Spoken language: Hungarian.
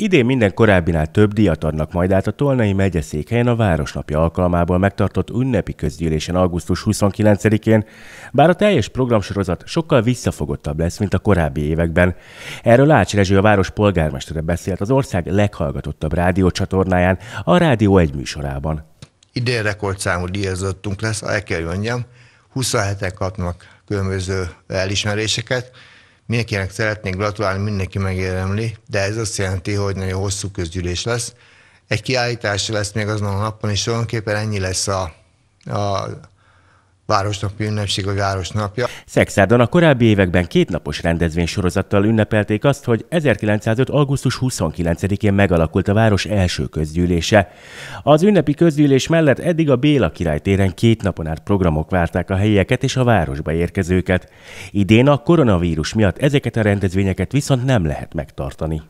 Idén minden korábbinál több díjat adnak majd át a Tolnai megyeszékhelyen a Városnapja alkalmából megtartott ünnepi közgyűlésen augusztus 29-én, bár a teljes programsorozat sokkal visszafogottabb lesz, mint a korábbi években. Erről Ács Rezső a város polgármestere beszélt az ország leghallgatottabb rádiócsatornáján, a Rádió egy műsorában. Idén rekordszámú díjazottunk lesz, el kell mondjam, 27-en kapnak különböző elismeréseket, Mindenkinek szeretnék gratulálni, mindenki megérdemli, de ez azt jelenti, hogy nagyon hosszú közgyűlés lesz. Egy kiállítás lesz még azon a napon, és tulajdonképpen ennyi lesz a, a városnapi ünnepség a városnapja. Szexárdon a korábbi években kétnapos rendezvénysorozattal ünnepelték azt, hogy 1905. augusztus 29-én megalakult a város első közgyűlése. Az ünnepi közgyűlés mellett eddig a Béla király téren két napon át programok várták a helyeket és a városba érkezőket. Idén a koronavírus miatt ezeket a rendezvényeket viszont nem lehet megtartani.